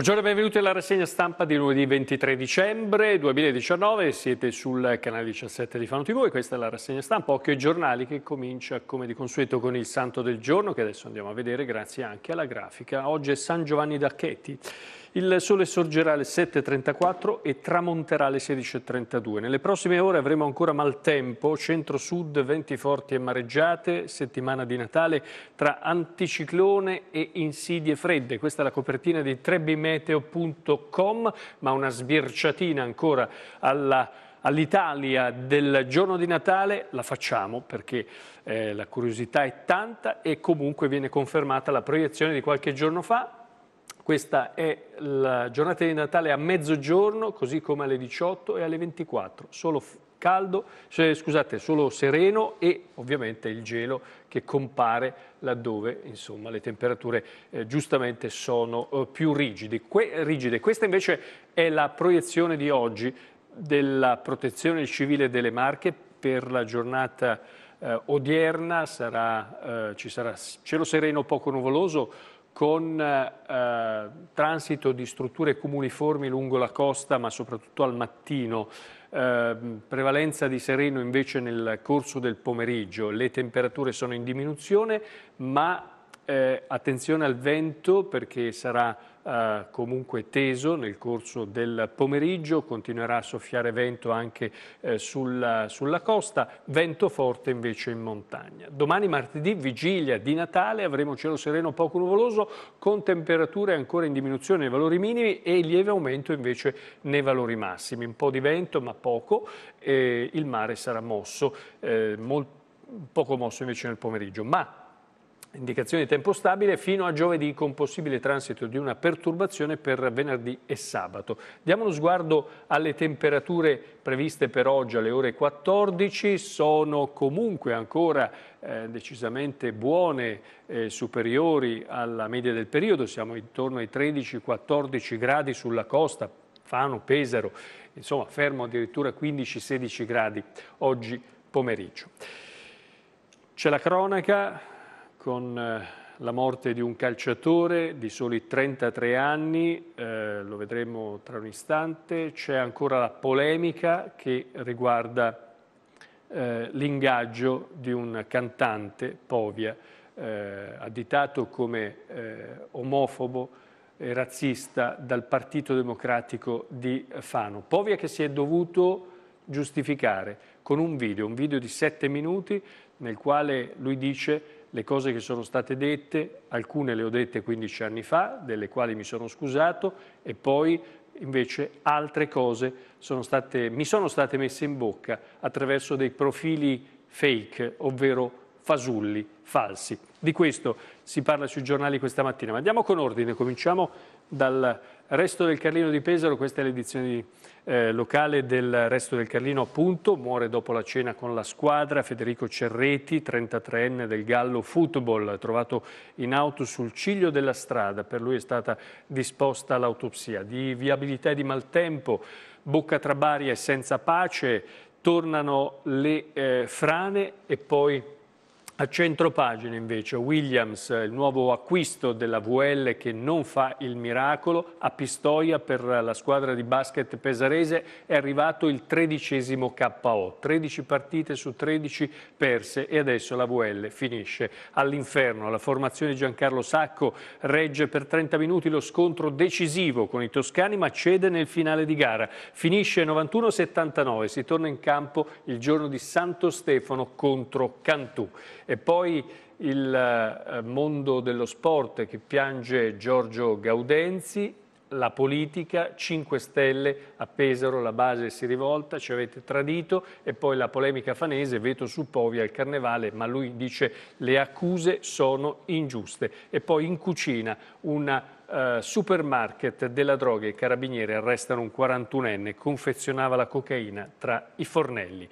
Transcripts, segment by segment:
Buongiorno e benvenuti alla rassegna stampa di lunedì 23 dicembre 2019, siete sul canale 17 di Fano TV e questa è la rassegna stampa Occhio ai giornali che comincia come di consueto con il santo del giorno che adesso andiamo a vedere grazie anche alla grafica. Oggi è San Giovanni d'Acchetti. Il sole sorgerà alle 7.34 e tramonterà alle 16.32. Nelle prossime ore avremo ancora maltempo, centro-sud, venti forti e mareggiate, settimana di Natale tra anticiclone e insidie fredde. Questa è la copertina di trebimeteo.com, ma una sbirciatina ancora alla all'Italia del giorno di Natale la facciamo perché eh, la curiosità è tanta e comunque viene confermata la proiezione di qualche giorno fa questa è la giornata di Natale a mezzogiorno, così come alle 18 e alle 24. Solo caldo, scusate, solo sereno e ovviamente il gelo che compare laddove insomma, le temperature eh, giustamente sono eh, più rigide. Que rigide. Questa invece è la proiezione di oggi della protezione civile delle Marche per la giornata eh, odierna, sarà, eh, ci sarà cielo sereno poco nuvoloso, con eh, transito di strutture comuniformi lungo la costa, ma soprattutto al mattino, eh, prevalenza di sereno invece nel corso del pomeriggio. Le temperature sono in diminuzione, ma eh, attenzione al vento perché sarà eh, comunque teso nel corso del pomeriggio, continuerà a soffiare vento anche eh, sulla, sulla, costa, vento forte invece in montagna. Domani martedì, vigilia di Natale, avremo cielo sereno poco nuvoloso con temperature ancora in diminuzione nei valori minimi e lieve aumento invece nei valori massimi. Un po' di vento ma poco, e il mare sarà mosso, eh, molto, poco mosso invece nel pomeriggio. Ma indicazione di tempo stabile fino a giovedì con possibile transito di una perturbazione per venerdì e sabato. Diamo uno sguardo alle temperature previste per oggi alle ore 14, sono comunque ancora eh, decisamente buone, eh, superiori alla media del periodo, siamo intorno ai 13-14 gradi sulla costa, Fano, Pesaro, insomma fermo addirittura 15-16 gradi oggi pomeriggio. C'è la cronaca, con eh, la morte di un calciatore di soli 33 anni, eh, lo vedremo tra un istante, c'è ancora la polemica che riguarda eh, l'ingaggio di un cantante, Povia, eh, additato come eh, omofobo e razzista dal Partito Democratico di Fano. Povia che si è dovuto giustificare con un video, un video di 7 minuti nel quale lui dice le cose che sono state dette, alcune le ho dette 15 anni fa, delle quali mi sono scusato, e poi invece altre cose sono state, mi sono state messe in bocca attraverso dei profili fake, ovvero fasulli, falsi. Di questo si parla sui giornali questa mattina, ma andiamo con ordine, cominciamo dal Resto del Carlino di Pesaro, questa è l'edizione eh, locale del Resto del Carlino appunto, muore dopo la cena con la squadra Federico Cerreti, 33enne del Gallo Football, trovato in auto sul ciglio della strada, per lui è stata disposta l'autopsia. Di viabilità e di maltempo, bocca tra Bari e senza pace, tornano le eh, frane e poi a centro pagina invece Williams, eh, il nuovo acquisto della VL che non fa il miracolo, a Pistoia per la squadra di basket pesarese è arrivato il tredicesimo KO, 13 partite su 13 perse e adesso la VL finisce all'inferno. La formazione di Giancarlo Sacco regge per 30 minuti lo scontro decisivo con i toscani ma cede nel finale di gara, finisce 91-79, si torna in campo il giorno di Santo Stefano contro Cantù. E poi il eh, mondo dello sport che piange Giorgio Gaudenzi, la politica, 5 Stelle a Pesaro, la base si rivolta, ci avete tradito e poi la polemica fanese, veto su Povia al carnevale, ma lui dice le accuse sono ingiuste. E poi in cucina una Uh, supermarket della droga e carabinieri arrestano un 41enne, confezionava la cocaina tra i fornelli.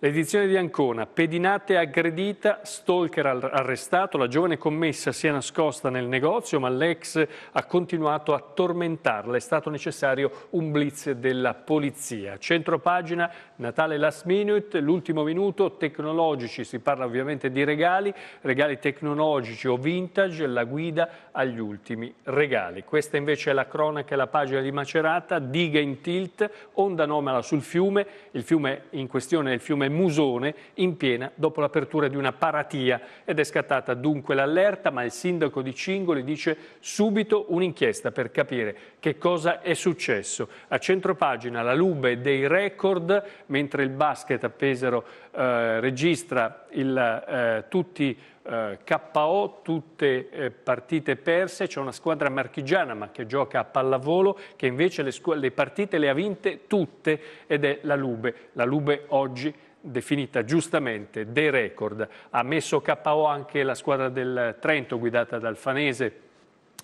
L'edizione di Ancona, pedinata e aggredita, stalker arrestato, la giovane commessa si è nascosta nel negozio ma l'ex ha continuato a tormentarla, è stato necessario un blitz della polizia. Centro pagina, Natale last minute, l'ultimo minuto, tecnologici, si parla ovviamente di regali, regali tecnologici o vintage, la guida agli ultimi regali. Questa invece è la cronaca e la pagina di Macerata, diga in tilt, onda anomala sul fiume, il fiume in questione è il fiume Musone, in piena dopo l'apertura di una paratia ed è scattata dunque l'allerta, ma il sindaco di Cingoli dice subito un'inchiesta per capire che cosa è successo. A centropagina la Lube dei record, mentre il basket a Pesaro eh, registra il, eh, tutti eh, KO, tutte eh, partite perse, c'è una squadra marchigiana ma che gioca a pallavolo che invece le, le partite le ha vinte tutte ed è la Lube. La Lube oggi definita giustamente dei record. Ha messo KO anche la squadra del Trento guidata dal Fanese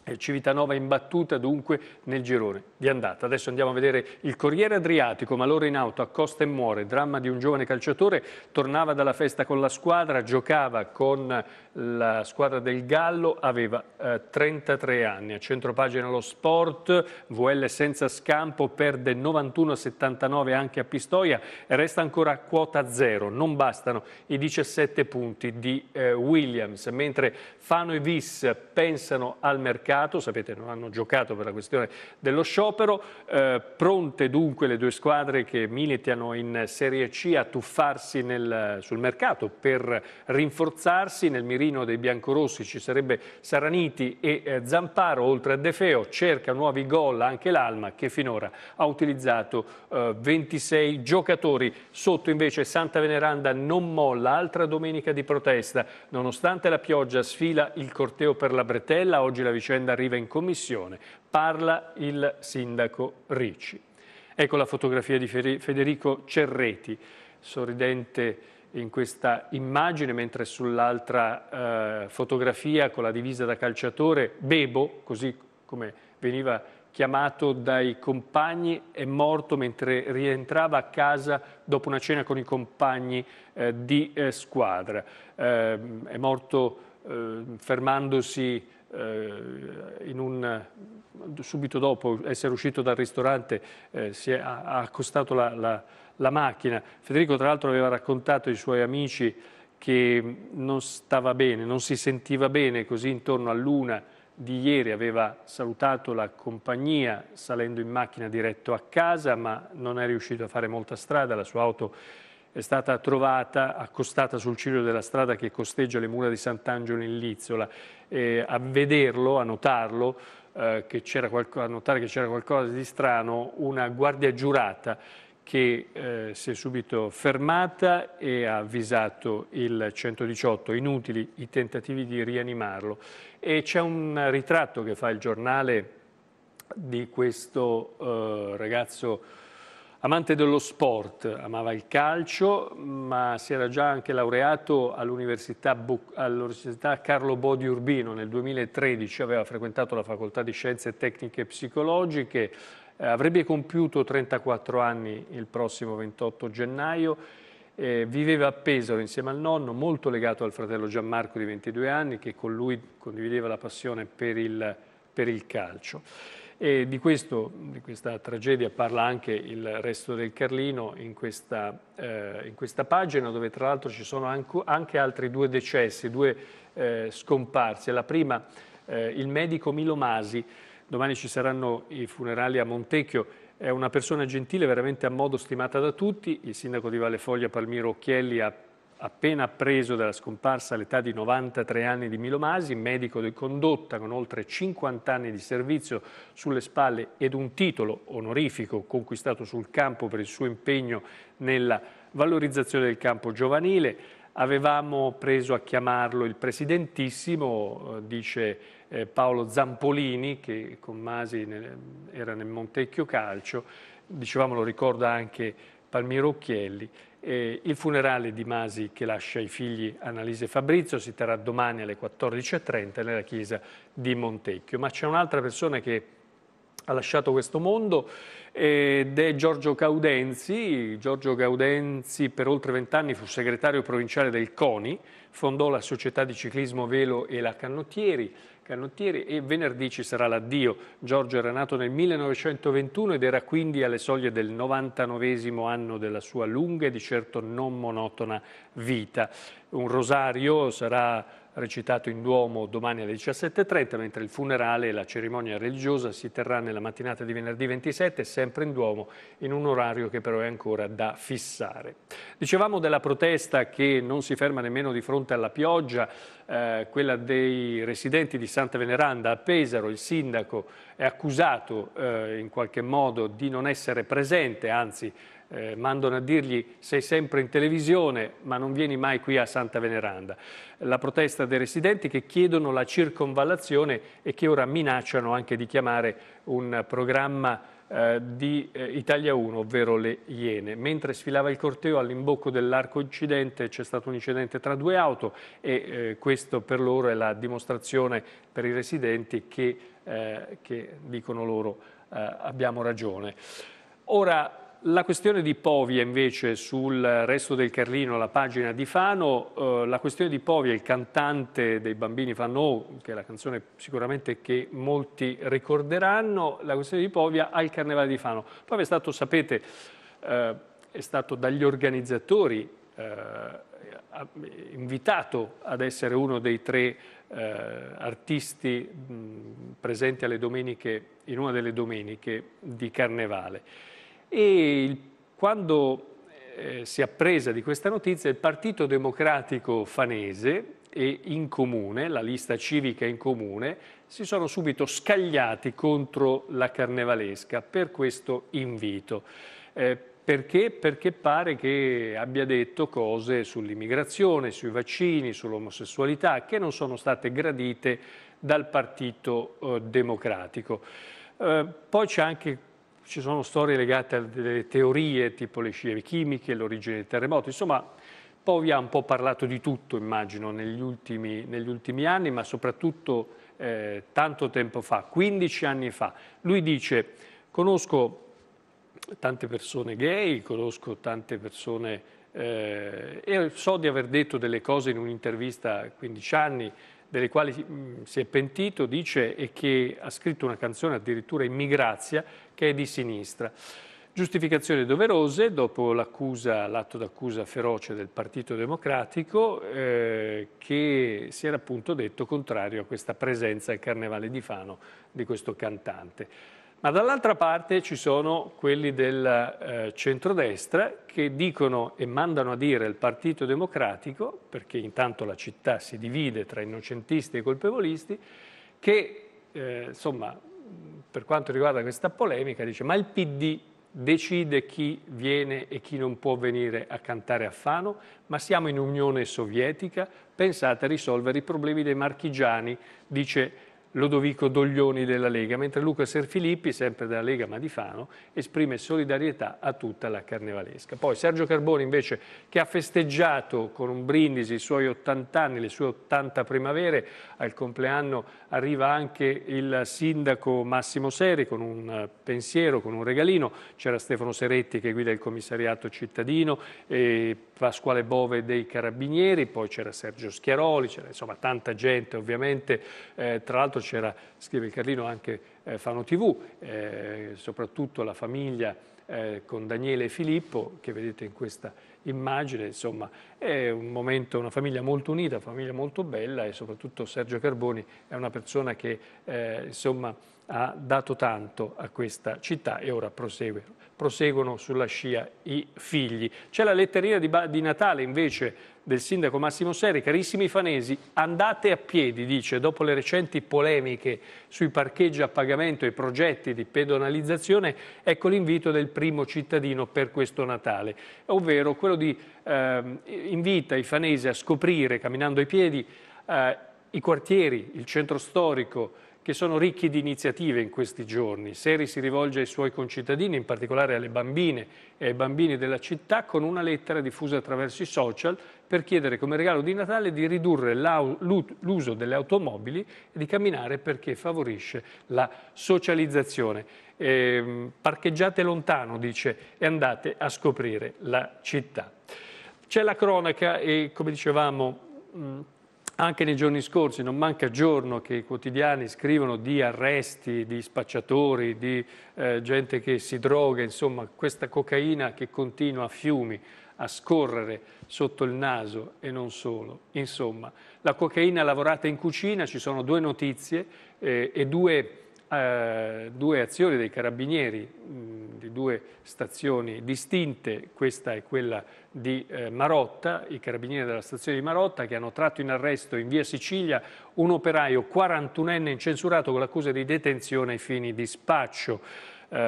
eh, Civitanova imbattuta dunque nel girone di andata. Adesso andiamo a vedere il Corriere Adriatico, malore in auto accosta e muore, dramma di un giovane calciatore, tornava dalla festa con la squadra, giocava con la squadra del Gallo, aveva eh, 33 anni. A centropagina lo sport, VL senza scampo, perde 91-79 anche a Pistoia, resta ancora a quota zero, non bastano i 17 punti di eh, Williams, mentre Fano e Vis pensano al mercato mercato, sapete non hanno giocato per la questione dello sciopero, eh, pronte dunque le due squadre che militano in Serie C a tuffarsi nel, sul mercato per rinforzarsi, nel mirino dei biancorossi ci sarebbe Saraniti e eh, Zamparo, oltre a De Feo cerca nuovi gol anche l'Alma che finora ha utilizzato eh, 26 giocatori, sotto invece Santa Veneranda non molla, altra domenica di protesta, nonostante la pioggia sfila il corteo per la Bretella, oggi la vicenda vicenda arriva in commissione, parla il sindaco Ricci. Ecco la fotografia di Federico Cerreti, sorridente in questa immagine, mentre sull'altra eh, fotografia con la divisa da calciatore, Bebo, così come veniva chiamato dai compagni, è morto mentre rientrava a casa dopo una cena con i compagni eh, di eh, squadra. Eh, è morto eh, fermandosi eh, un, subito dopo essere uscito dal ristorante eh, si è, ha, accostato la, la, la, macchina. Federico tra l'altro aveva raccontato ai suoi amici che non stava bene, non si sentiva bene, così intorno a luna di ieri aveva salutato la compagnia salendo in macchina diretto a casa ma non è riuscito a fare molta strada, la sua auto è stata trovata accostata sul ciglio della strada che costeggia le mura di Sant'Angelo in Lizzola eh, a vederlo, a notarlo, eh, a notare che c'era qualcosa di strano, una guardia giurata che eh, si è subito fermata e ha avvisato il 118, inutili i tentativi di rianimarlo. E c'è un ritratto che fa il giornale di questo eh, ragazzo Amante dello sport, amava il calcio, ma si era già anche laureato all'Università, all Carlo Bodi Urbino nel 2013, aveva frequentato la Facoltà di Scienze Tecniche e Psicologiche, eh, avrebbe compiuto 34 anni il prossimo 28 gennaio, eh, viveva a Pesaro insieme al nonno, molto legato al fratello Gianmarco di 22 anni, che con lui condivideva la passione per il, per il calcio. E di, questo, di, questa tragedia parla anche il resto del Carlino in questa, eh, in questa pagina dove tra l'altro ci sono anche, anche, altri due decessi, due eh, scomparsi. La prima, eh, il medico Milo Masi, domani ci saranno i funerali a Montecchio, è una persona gentile, veramente a modo stimata da tutti, il sindaco di Valle Foglia Palmiro Occhielli ha appena appreso della scomparsa all'età di 93 anni di Milo Masi, medico di condotta con oltre 50 anni di servizio sulle spalle ed un titolo onorifico conquistato sul campo per il suo impegno nella valorizzazione del campo giovanile. Avevamo preso a chiamarlo il Presidentissimo, eh, dice eh, Paolo Zampolini, che con Masi era nel Montecchio Calcio, dicevamo lo ricorda anche Palmiro Occhielli eh, il funerale di Masi che lascia i figli Annalise e Fabrizio si terrà domani alle 14.30 nella chiesa di Montecchio. Ma c'è un'altra persona che ha lasciato questo mondo ed è Giorgio Caudenzi. Giorgio Caudenzi per oltre vent'anni fu segretario provinciale del CONI, fondò la società di ciclismo Velo e la Cannottieri, canottieri e venerdì ci sarà l'addio. Giorgio era nato nel 1921 ed era quindi alle soglie del 99 anno della sua lunga e di certo non monotona vita. Un rosario sarà recitato in Duomo domani alle 17.30, mentre il funerale e la cerimonia religiosa si terrà nella mattinata di venerdì 27, sempre in Duomo, in un orario che però è ancora da fissare. Dicevamo della protesta che non si ferma nemmeno di fronte alla pioggia, eh, quella dei residenti di Santa Veneranda a Pesaro, il sindaco è accusato eh, in qualche modo di non essere presente, anzi eh, mandano a dirgli sei sempre in televisione ma non vieni mai qui a Santa Veneranda. La protesta dei residenti che chiedono la circonvallazione e che ora minacciano anche di chiamare un programma eh, di eh, Italia 1, ovvero le Iene. Mentre sfilava il corteo all'imbocco dell'arco incidente c'è stato un incidente tra due auto e eh, questo per loro è la dimostrazione per i residenti che, eh, che dicono loro eh, abbiamo ragione. Ora la questione di Povia invece sul resto del Carlino, la pagina di Fano, eh, la questione di Povia, il cantante dei bambini Fano, che è la canzone sicuramente che molti ricorderanno, la questione di Povia al Carnevale di Fano. Povia è stato, sapete, eh, è stato dagli organizzatori eh, invitato ad essere uno dei tre eh, artisti mh, presenti alle domeniche, in una delle domeniche di Carnevale e il, quando eh, si appresa di questa notizia il Partito Democratico Fanese e in comune, la lista civica in comune, si sono subito scagliati contro la carnevalesca per questo invito. Eh, perché? Perché pare che abbia detto cose sull'immigrazione, sui vaccini, sull'omosessualità che non sono state gradite dal Partito eh, Democratico. Eh, poi c'è anche ci sono storie legate a delle teorie tipo le scie chimiche, l'origine del terremoto, insomma poi vi ha un po' parlato di tutto immagino negli ultimi, negli ultimi anni, ma soprattutto eh, tanto tempo fa, 15 anni fa. Lui dice conosco tante persone gay, conosco tante persone eh, e so di aver detto delle cose in un'intervista a 15 anni delle quali si è pentito, dice, e che ha scritto una canzone addirittura in migrazia, che è di sinistra. Giustificazioni doverose dopo l'atto d'accusa feroce del Partito Democratico eh, che si era appunto detto contrario a questa presenza al Carnevale di Fano di questo cantante. Ma dall'altra parte ci sono quelli del eh, centrodestra che dicono e mandano a dire il Partito Democratico, perché intanto la città si divide tra innocentisti e colpevolisti, che eh, insomma, per quanto riguarda questa polemica dice ma il PD decide chi viene e chi non può venire a cantare a Fano, ma siamo in Unione Sovietica, pensate a risolvere i problemi dei marchigiani, dice Lodovico Doglioni della Lega, mentre Luca Serfilippi, sempre della Lega ma di Fano, esprime solidarietà a tutta la carnevalesca. Poi Sergio Carboni invece che ha festeggiato con un brindisi i suoi 80 anni, le sue 80 primavere, al compleanno arriva anche il sindaco Massimo Seri con un pensiero, con un regalino, c'era Stefano Seretti che guida il commissariato cittadino, Pasquale Bove dei Carabinieri, poi c'era Sergio Schiaroli, c'era insomma tanta gente ovviamente, eh, tra l'altro c'era, scrive Carlino, anche eh, Fano TV, eh, soprattutto la famiglia eh, con Daniele e Filippo, che vedete in questa immagine, insomma è un momento, una famiglia molto unita, una famiglia molto bella e soprattutto Sergio Carboni è una persona che eh, insomma ha dato tanto a questa città e ora prosegue, proseguono sulla scia i figli. C'è la letterina di, di, Natale invece del sindaco Massimo Serri, carissimi fanesi, andate a piedi, dice, dopo le recenti polemiche sui parcheggi a pagamento e i progetti di pedonalizzazione, ecco l'invito del primo cittadino per questo Natale, ovvero quello quello di eh, invita i fanesi a scoprire, camminando ai piedi, eh, i quartieri, il centro storico, che sono ricchi di iniziative in questi giorni. Seri si rivolge ai suoi concittadini, in particolare alle bambine e ai bambini della città, con una lettera diffusa attraverso i social per chiedere come regalo di Natale di ridurre l'uso delle automobili e di camminare perché favorisce la socializzazione eh, parcheggiate lontano, dice, e andate a scoprire la città. C'è la cronaca e, come dicevamo, mm, anche nei giorni scorsi non manca giorno che i quotidiani scrivono di arresti, di spacciatori, di eh, gente che si droga, insomma questa cocaina che continua a fiumi a scorrere sotto il naso e non solo. Insomma, la cocaina lavorata in cucina, ci sono due notizie eh, e due eh, due azioni dei carabinieri mh, di due stazioni distinte, questa è quella di eh, Marotta, i carabinieri della stazione di Marotta che hanno tratto in arresto in via Sicilia un operaio 41enne incensurato con l'accusa di detenzione ai fini di spaccio. Eh,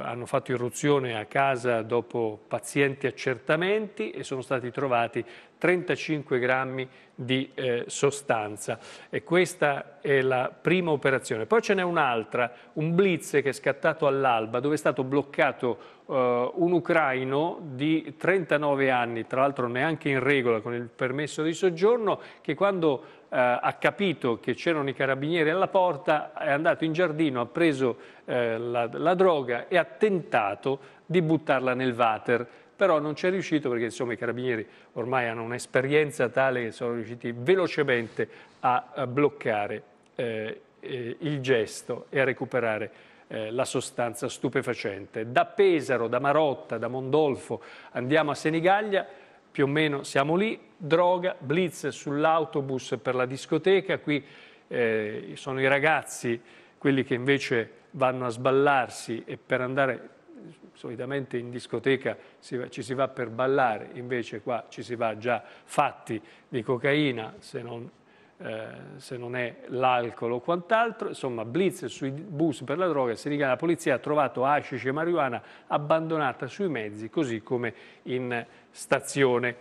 hanno fatto irruzione a casa dopo pazienti accertamenti e sono stati trovati 35 grammi di eh, sostanza e questa è la prima operazione. Poi ce n'è un'altra, un blitz che è scattato all'alba dove è stato bloccato eh, un ucraino di 39 anni, tra l'altro neanche in regola con il permesso di soggiorno, che quando eh, ha capito che c'erano i carabinieri alla porta, è andato in giardino, ha preso eh, la, la droga e ha tentato di buttarla nel water però non ci è riuscito perché insomma, i carabinieri ormai hanno un'esperienza tale che sono riusciti velocemente a bloccare eh, eh, il gesto e a recuperare eh, la sostanza stupefacente. Da Pesaro, da Marotta, da Mondolfo andiamo a Senigallia più o meno siamo lì, droga, blitz sull'autobus per la discoteca, qui eh, sono i ragazzi, quelli che invece vanno a sballarsi e per andare solitamente in discoteca si va, ci si va per ballare, invece qua ci si va già fatti di cocaina, se non eh, se non è l'alcol o quant'altro, insomma blitz sui bus per la droga, si dica la polizia ha trovato hashish e marijuana abbandonata sui mezzi, così come in stazione.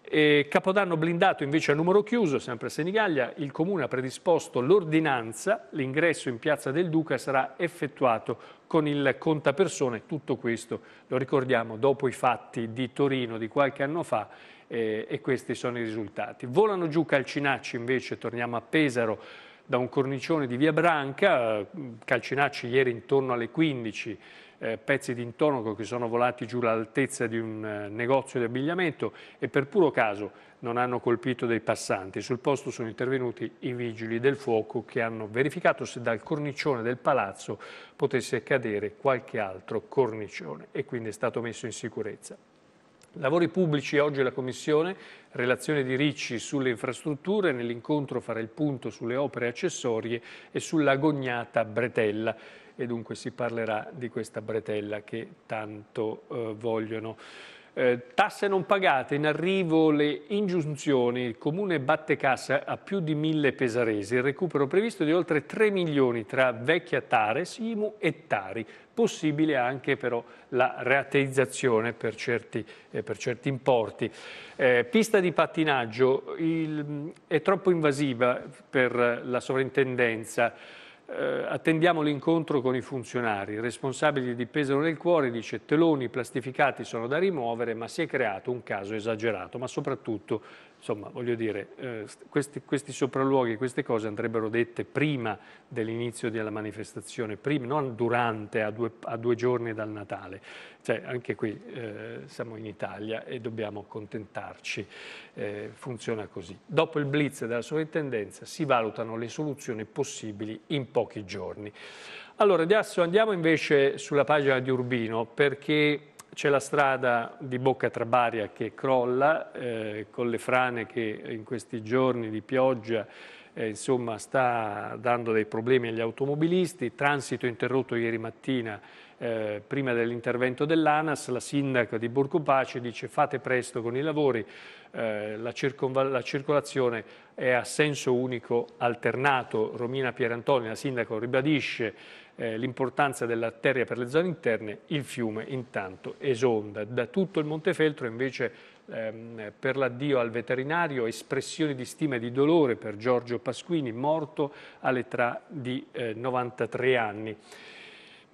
E Capodanno blindato invece a numero chiuso, sempre a Senigallia, il Comune ha predisposto l'ordinanza, l'ingresso in Piazza del Duca sarà effettuato con il contapersone, tutto questo lo ricordiamo dopo i fatti di Torino di qualche anno fa eh, e questi sono i risultati. Volano giù Calcinacci invece, torniamo a Pesaro, da un cornicione di Via Branca, Calcinacci ieri intorno alle 15, eh, pezzi di intonaco che sono volati giù l'altezza di un eh, negozio di abbigliamento e per puro caso non hanno colpito dei passanti. Sul posto sono intervenuti i vigili del fuoco che hanno verificato se dal cornicione del palazzo potesse cadere qualche altro cornicione e quindi è stato messo in sicurezza. Lavori pubblici oggi la Commissione, relazione di Ricci sulle infrastrutture, nell'incontro farà il punto sulle opere accessorie e sull'agognata bretella e dunque si parlerà di questa bretella che tanto eh, vogliono. Eh, tasse non pagate, in arrivo le ingiunzioni, il comune batte cassa a più di mille pesaresi, il recupero previsto di oltre 3 milioni tra vecchia Tares, IMU e Tari, possibile anche però la reateizzazione per certi, eh, per certi importi. Eh, pista di pattinaggio il, è troppo invasiva per la sovrintendenza, eh, attendiamo l'incontro con i funzionari. Il responsabile di Pesaro nel Cuore dice teloni plastificati sono da rimuovere ma si è creato un caso esagerato, ma soprattutto, insomma, voglio dire, eh, questi, questi, sopralluoghi, queste cose andrebbero dette prima dell'inizio della manifestazione, prima, non durante, a due, a due, giorni dal Natale. Cioè, anche qui eh, siamo in Italia e dobbiamo accontentarci, eh, funziona così. Dopo il blitz della sovrintendenza si valutano le soluzioni possibili in pochi giorni. Allora, adesso andiamo invece sulla pagina di Urbino perché c'è la strada di Bocca Trabaria che crolla eh, con le frane che in questi giorni di pioggia eh, insomma, sta dando dei problemi agli automobilisti, transito interrotto ieri mattina eh, prima dell'intervento dell'ANAS, la sindaca di Borcopace dice fate presto con i lavori, eh, la, la, circolazione è a senso unico alternato. Romina Pierantoni, la sindaca, ribadisce eh, l'importanza dell'arteria per le zone interne, il fiume intanto esonda. Da tutto il Montefeltro invece ehm, per l'addio al veterinario, espressioni di stima e di dolore per Giorgio Pasquini, morto all'età di 93 eh, anni.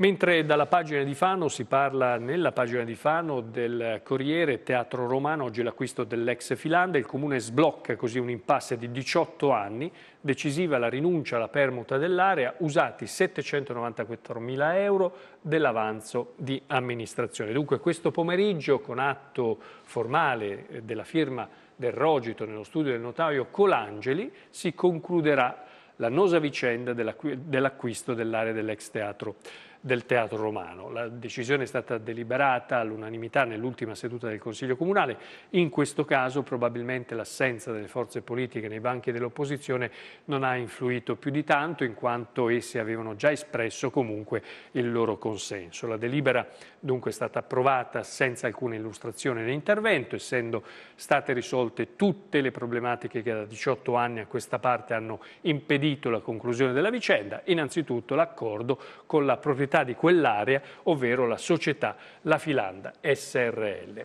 Mentre dalla pagina di Fano si parla, nella pagina di Fano, del Corriere Teatro Romano, oggi l'acquisto dell'ex Filanda, il Comune sblocca così un impasse di 18 anni, decisiva la rinuncia alla permuta dell'area, usati 794 mila euro dell'avanzo di amministrazione. Dunque questo pomeriggio, con atto formale eh, della firma del Rogito nello studio del notaio Colangeli, si concluderà l'annosa vicenda dell'acquisto dell'area dell'ex teatro del teatro romano. La decisione è stata deliberata all'unanimità nell'ultima seduta del Consiglio Comunale, in questo caso probabilmente l'assenza delle forze politiche nei banchi dell'opposizione non ha influito più di tanto in quanto esse avevano già espresso comunque il loro consenso. La delibera dunque è stata approvata senza alcuna illustrazione né intervento, essendo state risolte tutte le problematiche che da 18 anni a questa parte hanno impedito la conclusione della vicenda, innanzitutto l'accordo con la proprietà proprietà di quell'area, ovvero la società La Filanda SRL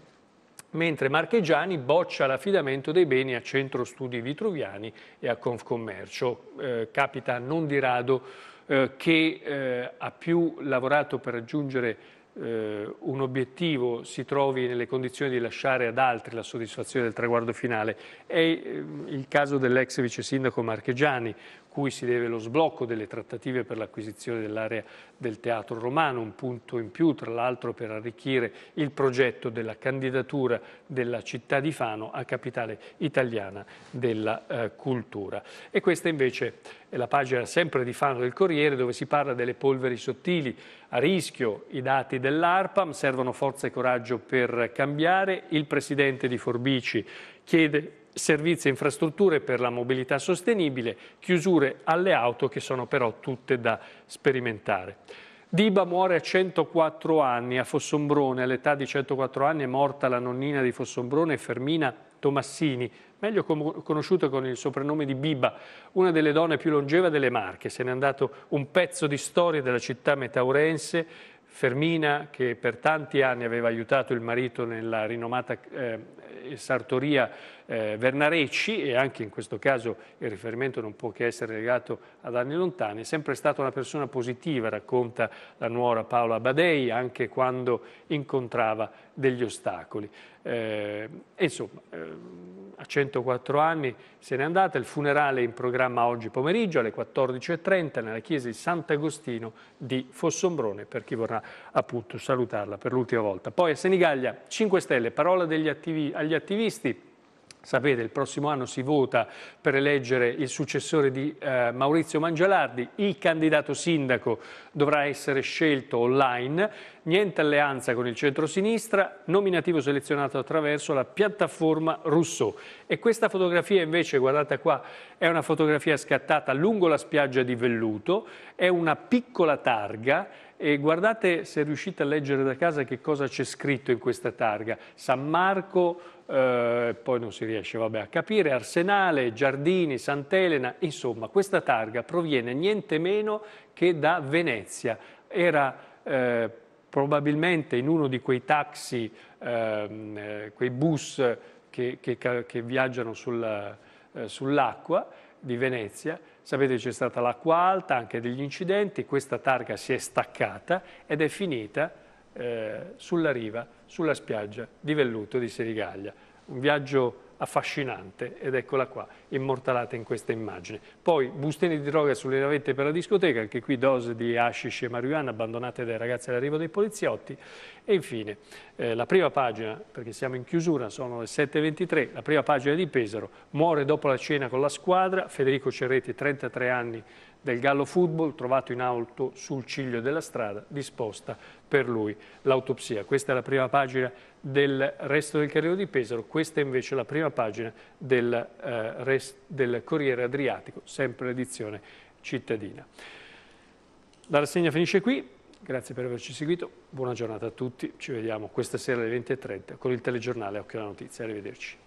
mentre Marchegiani boccia l'affidamento dei beni a Centro Studi Vitruviani e a Confcommercio. Eh, capita non di rado eh, che eh, ha più lavorato per raggiungere eh, un obiettivo si trovi nelle condizioni di lasciare ad altri la soddisfazione del traguardo finale. È ehm, il caso dell'ex vice sindaco Marchegiani, cui si deve lo sblocco delle trattative per l'acquisizione dell'area del Teatro Romano, un punto in più tra l'altro per arricchire il progetto della candidatura della città di Fano a capitale italiana della eh, cultura. E questa invece è la pagina sempre di Fano del Corriere dove si parla delle polveri sottili a rischio, i dati dell'ARPAM, servono forza e coraggio per cambiare, il presidente di Forbici chiede servizi e infrastrutture per la mobilità sostenibile, chiusure alle auto che sono però tutte da sperimentare. Diba muore a 104 anni a Fossombrone, all'età di 104 anni è morta la nonnina di Fossombrone, Fermina Tomassini, meglio conosciuta con il soprannome di Biba, una delle donne più longeva delle Marche. Se n'è andato un pezzo di storia della città metaurense, Fermina, che per tanti anni aveva aiutato il marito nella rinomata eh, sartoria eh, Vernarecci e anche in questo caso il riferimento non può che essere legato ad anni lontani, è sempre stata una persona positiva, racconta la nuora Paola Badei, anche quando incontrava degli ostacoli. Eh, insomma, eh, a 104 anni se n'è andata, il funerale è in programma oggi pomeriggio alle 14.30 nella chiesa di Sant'Agostino di Fossombrone, per chi vorrà appunto salutarla per l'ultima volta. Poi a Senigallia, 5 Stelle, parola attivi agli attivisti, Sapete, il prossimo anno si vota per eleggere il successore di eh, Maurizio Mangialardi, il candidato sindaco dovrà essere scelto online, niente alleanza con il centrosinistra, nominativo selezionato attraverso la piattaforma Rousseau. E questa fotografia invece, guardate qua, è una fotografia scattata lungo la spiaggia di Velluto, è una piccola targa e guardate se riuscite a leggere da casa che cosa c'è scritto in questa targa. San Marco, eh, poi non si riesce vabbè, a capire, Arsenale, Giardini, Sant'Elena, insomma questa targa proviene niente meno che da Venezia. Era eh, probabilmente in uno di quei taxi, ehm, eh, quei bus che, che, che viaggiano eh, sull'acqua eh, sull di Venezia, Sapete c'è stata l'acqua alta, anche degli incidenti, questa targa si è staccata ed è finita eh, sulla riva, sulla spiaggia di Velluto di Serigaglia. Un viaggio affascinante ed eccola qua immortalata in questa immagine. Poi bustini di droga sulle navette per la discoteca, anche qui dose di hashish e marijuana abbandonate dai ragazzi all'arrivo dei poliziotti. E infine eh, la prima pagina, perché siamo in chiusura, sono le 7.23, la prima pagina di Pesaro, muore dopo la cena con la squadra, Federico Cerretti, 33 anni, del Gallo Football trovato in auto sul ciglio della strada, disposta per lui l'autopsia. Questa è la prima pagina del resto del Carriero di Pesaro, questa è invece la prima pagina del eh, resto del Corriere Adriatico, sempre l'edizione cittadina. La rassegna finisce qui, grazie per averci seguito, buona giornata a tutti, ci vediamo questa sera alle 20.30 con il telegiornale Occhio alla Notizia, arrivederci.